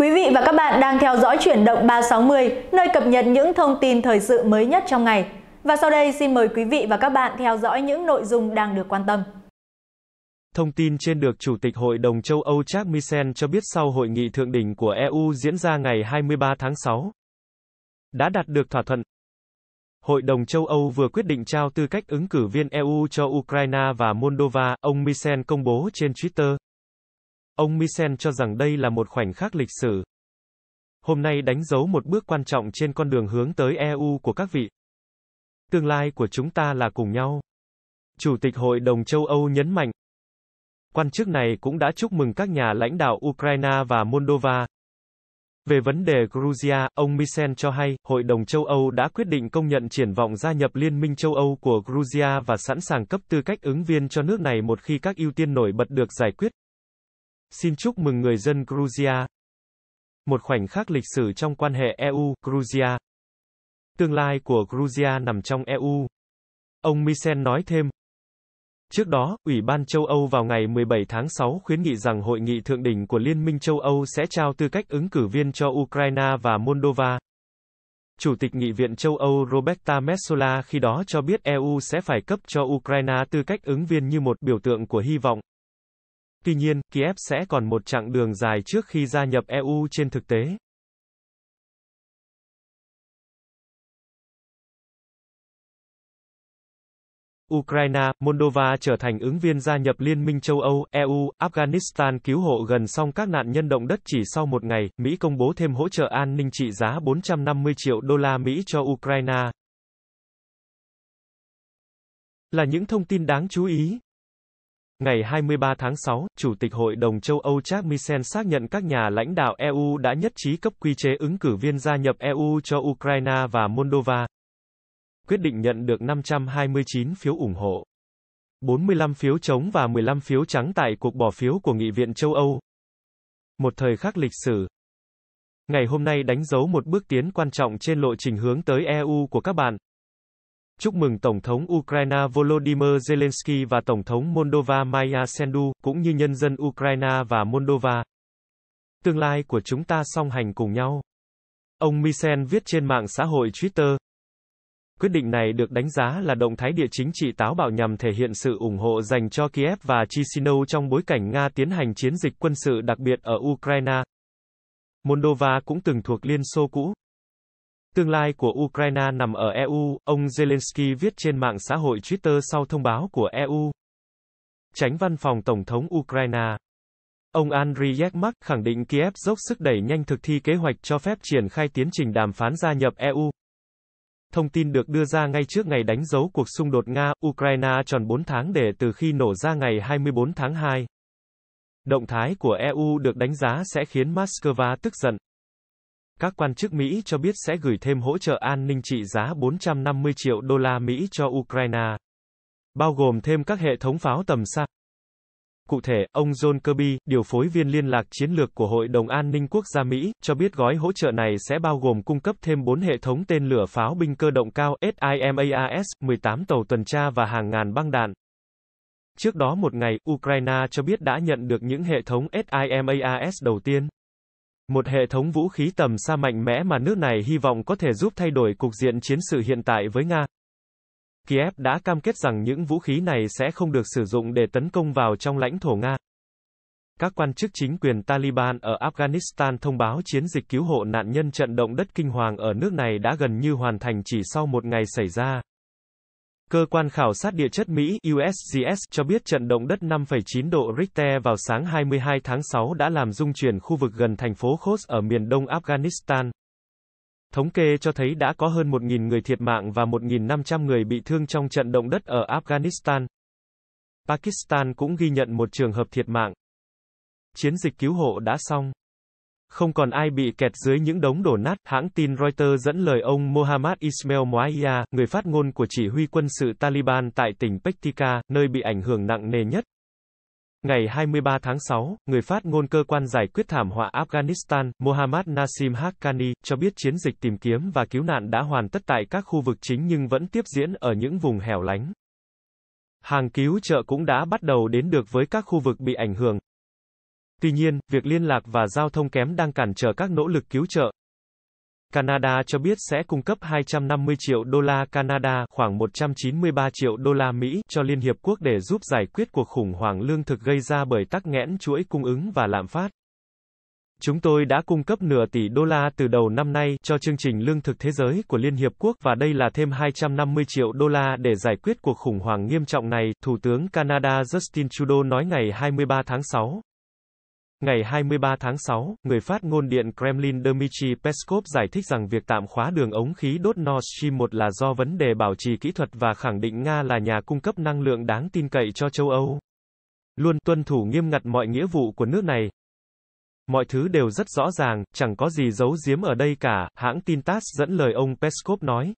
Quý vị và các bạn đang theo dõi chuyển động 360, nơi cập nhật những thông tin thời sự mới nhất trong ngày. Và sau đây xin mời quý vị và các bạn theo dõi những nội dung đang được quan tâm. Thông tin trên được Chủ tịch Hội đồng châu Âu Charles Michel cho biết sau hội nghị thượng đỉnh của EU diễn ra ngày 23 tháng 6. Đã đạt được thỏa thuận. Hội đồng châu Âu vừa quyết định trao tư cách ứng cử viên EU cho Ukraine và Moldova, ông Michel công bố trên Twitter. Ông Misen cho rằng đây là một khoảnh khắc lịch sử. Hôm nay đánh dấu một bước quan trọng trên con đường hướng tới EU của các vị. Tương lai của chúng ta là cùng nhau. Chủ tịch Hội đồng châu Âu nhấn mạnh. Quan chức này cũng đã chúc mừng các nhà lãnh đạo Ukraine và Moldova. Về vấn đề Georgia, ông Misen cho hay, Hội đồng châu Âu đã quyết định công nhận triển vọng gia nhập Liên minh châu Âu của Georgia và sẵn sàng cấp tư cách ứng viên cho nước này một khi các ưu tiên nổi bật được giải quyết. Xin chúc mừng người dân Georgia. Một khoảnh khắc lịch sử trong quan hệ EU-Georgia. Tương lai của Georgia nằm trong EU. Ông Michel nói thêm. Trước đó, Ủy ban châu Âu vào ngày 17 tháng 6 khuyến nghị rằng hội nghị thượng đỉnh của Liên minh châu Âu sẽ trao tư cách ứng cử viên cho Ukraine và Moldova. Chủ tịch Nghị viện châu Âu Roberta Metsola khi đó cho biết EU sẽ phải cấp cho Ukraine tư cách ứng viên như một biểu tượng của hy vọng. Tuy nhiên, Kiev sẽ còn một chặng đường dài trước khi gia nhập EU trên thực tế. Ukraine, Moldova trở thành ứng viên gia nhập Liên minh châu Âu, EU, Afghanistan cứu hộ gần xong các nạn nhân động đất chỉ sau một ngày, Mỹ công bố thêm hỗ trợ an ninh trị giá 450 triệu đô la Mỹ cho Ukraine. Là những thông tin đáng chú ý. Ngày 23 tháng 6, Chủ tịch Hội đồng châu Âu Charles Michel xác nhận các nhà lãnh đạo EU đã nhất trí cấp quy chế ứng cử viên gia nhập EU cho Ukraine và Moldova. Quyết định nhận được 529 phiếu ủng hộ, 45 phiếu chống và 15 phiếu trắng tại cuộc bỏ phiếu của Nghị viện châu Âu. Một thời khắc lịch sử. Ngày hôm nay đánh dấu một bước tiến quan trọng trên lộ trình hướng tới EU của các bạn. Chúc mừng Tổng thống Ukraine Volodymyr Zelensky và Tổng thống Moldova Maya Sandu, cũng như nhân dân Ukraine và Moldova. Tương lai của chúng ta song hành cùng nhau. Ông Misen viết trên mạng xã hội Twitter. Quyết định này được đánh giá là động thái địa chính trị táo bạo nhằm thể hiện sự ủng hộ dành cho Kiev và Chisinau trong bối cảnh Nga tiến hành chiến dịch quân sự đặc biệt ở Ukraine. Moldova cũng từng thuộc Liên Xô cũ. Tương lai của Ukraine nằm ở EU, ông Zelensky viết trên mạng xã hội Twitter sau thông báo của EU. Tránh văn phòng Tổng thống Ukraine. Ông Andriy Yermak khẳng định Kiev dốc sức đẩy nhanh thực thi kế hoạch cho phép triển khai tiến trình đàm phán gia nhập EU. Thông tin được đưa ra ngay trước ngày đánh dấu cuộc xung đột Nga-Ukraine tròn 4 tháng để từ khi nổ ra ngày 24 tháng 2. Động thái của EU được đánh giá sẽ khiến Moscow tức giận. Các quan chức Mỹ cho biết sẽ gửi thêm hỗ trợ an ninh trị giá 450 triệu đô la Mỹ cho Ukraine, bao gồm thêm các hệ thống pháo tầm xa. Cụ thể, ông John Kirby, điều phối viên liên lạc chiến lược của Hội đồng An ninh Quốc gia Mỹ, cho biết gói hỗ trợ này sẽ bao gồm cung cấp thêm 4 hệ thống tên lửa pháo binh cơ động cao SIMARS, 18 tàu tuần tra và hàng ngàn băng đạn. Trước đó một ngày, Ukraine cho biết đã nhận được những hệ thống SIMARS đầu tiên. Một hệ thống vũ khí tầm xa mạnh mẽ mà nước này hy vọng có thể giúp thay đổi cục diện chiến sự hiện tại với Nga. Kiev đã cam kết rằng những vũ khí này sẽ không được sử dụng để tấn công vào trong lãnh thổ Nga. Các quan chức chính quyền Taliban ở Afghanistan thông báo chiến dịch cứu hộ nạn nhân trận động đất kinh hoàng ở nước này đã gần như hoàn thành chỉ sau một ngày xảy ra. Cơ quan khảo sát địa chất Mỹ USGS cho biết trận động đất 5,9 độ Richter vào sáng 22 tháng 6 đã làm rung chuyển khu vực gần thành phố Khos ở miền đông Afghanistan. Thống kê cho thấy đã có hơn 1.000 người thiệt mạng và 1.500 người bị thương trong trận động đất ở Afghanistan. Pakistan cũng ghi nhận một trường hợp thiệt mạng. Chiến dịch cứu hộ đã xong. Không còn ai bị kẹt dưới những đống đổ nát, hãng tin Reuters dẫn lời ông Mohammad Ismail Moaiya, người phát ngôn của chỉ huy quân sự Taliban tại tỉnh Pektika, nơi bị ảnh hưởng nặng nề nhất. Ngày 23 tháng 6, người phát ngôn cơ quan giải quyết thảm họa Afghanistan, Mohammad Nasim Haqqani, cho biết chiến dịch tìm kiếm và cứu nạn đã hoàn tất tại các khu vực chính nhưng vẫn tiếp diễn ở những vùng hẻo lánh. Hàng cứu trợ cũng đã bắt đầu đến được với các khu vực bị ảnh hưởng. Tuy nhiên, việc liên lạc và giao thông kém đang cản trở các nỗ lực cứu trợ. Canada cho biết sẽ cung cấp 250 triệu đô la Canada, khoảng 193 triệu đô la Mỹ cho Liên hiệp quốc để giúp giải quyết cuộc khủng hoảng lương thực gây ra bởi tắc nghẽn chuỗi cung ứng và lạm phát. Chúng tôi đã cung cấp nửa tỷ đô la từ đầu năm nay cho chương trình lương thực thế giới của Liên hiệp quốc và đây là thêm 250 triệu đô la để giải quyết cuộc khủng hoảng nghiêm trọng này, Thủ tướng Canada Justin Trudeau nói ngày 23 tháng 6. Ngày 23 tháng 6, người phát ngôn Điện Kremlin Dmitry Peskov giải thích rằng việc tạm khóa đường ống khí đốt Nord Stream 1 là do vấn đề bảo trì kỹ thuật và khẳng định Nga là nhà cung cấp năng lượng đáng tin cậy cho châu Âu. Luôn tuân thủ nghiêm ngặt mọi nghĩa vụ của nước này. Mọi thứ đều rất rõ ràng, chẳng có gì giấu giếm ở đây cả, hãng tin TASS dẫn lời ông Peskov nói.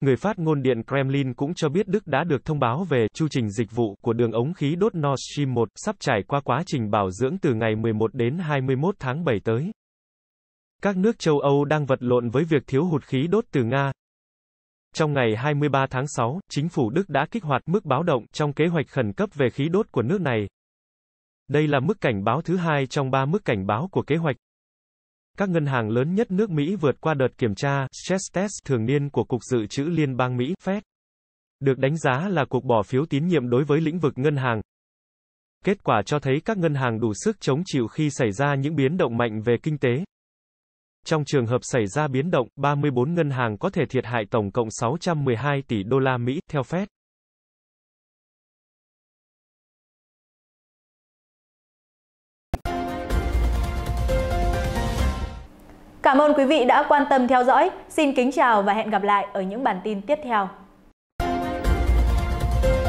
Người phát ngôn Điện Kremlin cũng cho biết Đức đã được thông báo về chu trình dịch vụ của đường ống khí đốt Nord Stream 1 sắp trải qua quá trình bảo dưỡng từ ngày 11 đến 21 tháng 7 tới. Các nước châu Âu đang vật lộn với việc thiếu hụt khí đốt từ Nga. Trong ngày 23 tháng 6, chính phủ Đức đã kích hoạt mức báo động trong kế hoạch khẩn cấp về khí đốt của nước này. Đây là mức cảnh báo thứ hai trong ba mức cảnh báo của kế hoạch. Các ngân hàng lớn nhất nước Mỹ vượt qua đợt kiểm tra stress test thường niên của Cục Dự trữ Liên bang Mỹ Fed. Được đánh giá là cuộc bỏ phiếu tín nhiệm đối với lĩnh vực ngân hàng. Kết quả cho thấy các ngân hàng đủ sức chống chịu khi xảy ra những biến động mạnh về kinh tế. Trong trường hợp xảy ra biến động, 34 ngân hàng có thể thiệt hại tổng cộng 612 tỷ đô la Mỹ theo Fed. Cảm ơn quý vị đã quan tâm theo dõi. Xin kính chào và hẹn gặp lại ở những bản tin tiếp theo.